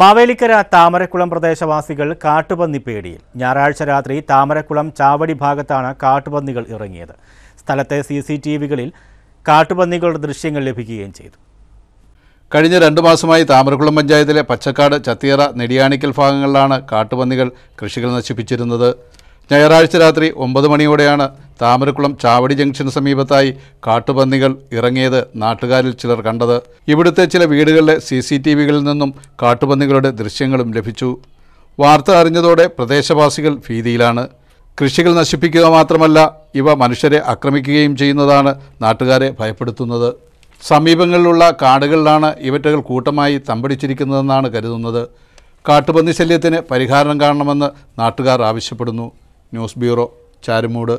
മാവേലിക്കര താമരക്കുളം പ്രദേശവാസികൾ കാട്ടുപന്നി പേടിയിൽ ഞായറാഴ്ച രാത്രി താമരക്കുളം ചാവടി ഭാഗത്താണ് കാട്ടുപന്നികൾ ഇറങ്ങിയത് സ്ഥലത്തെ സി സി ടി വികളിൽ കാട്ടുപന്നികളുടെ ദൃശ്യങ്ങൾ ലഭിക്കുകയും ചെയ്തു കഴിഞ്ഞ രണ്ടു മാസമായി താമരക്കുളം പഞ്ചായത്തിലെ പച്ചക്കാട് ചത്തിയറ നെടിയാണിക്കൽ ഭാഗങ്ങളിലാണ് കാട്ടുപന്നികൾ കൃഷികൾ നശിപ്പിച്ചിരുന്നത് ഞായറാഴ്ച രാത്രി ഒമ്പത് മണിയോടെയാണ് താമരക്കുളം ചാവടി ജംഗ്ഷന് സമീപത്തായി കാട്ടുപന്നികൾ ഇറങ്ങിയത് നാട്ടുകാരിൽ ചിലർ കണ്ടത് ഇവിടുത്തെ ചില വീടുകളിലെ സി സി ടി വികളിൽ നിന്നും കാട്ടുപന്നികളുടെ ദൃശ്യങ്ങളും ലഭിച്ചു വാർത്ത അറിഞ്ഞതോടെ പ്രദേശവാസികൾ ഭീതിയിലാണ് കൃഷികൾ നശിപ്പിക്കുക മാത്രമല്ല ഇവ മനുഷ്യരെ ആക്രമിക്കുകയും ചെയ്യുന്നതാണ് നാട്ടുകാരെ ഭയപ്പെടുത്തുന്നത് സമീപങ്ങളിലുള്ള കാടുകളിലാണ് ഇവറ്റകൾ കൂട്ടമായി തമ്പടിച്ചിരിക്കുന്നതെന്നാണ് കരുതുന്നത് കാട്ടുപന്നി ശല്യത്തിന് പരിഹാരം കാണണമെന്ന് നാട്ടുകാർ ആവശ്യപ്പെടുന്നു ന്യൂസ് ബ്യൂറോ ചാരുമൂട്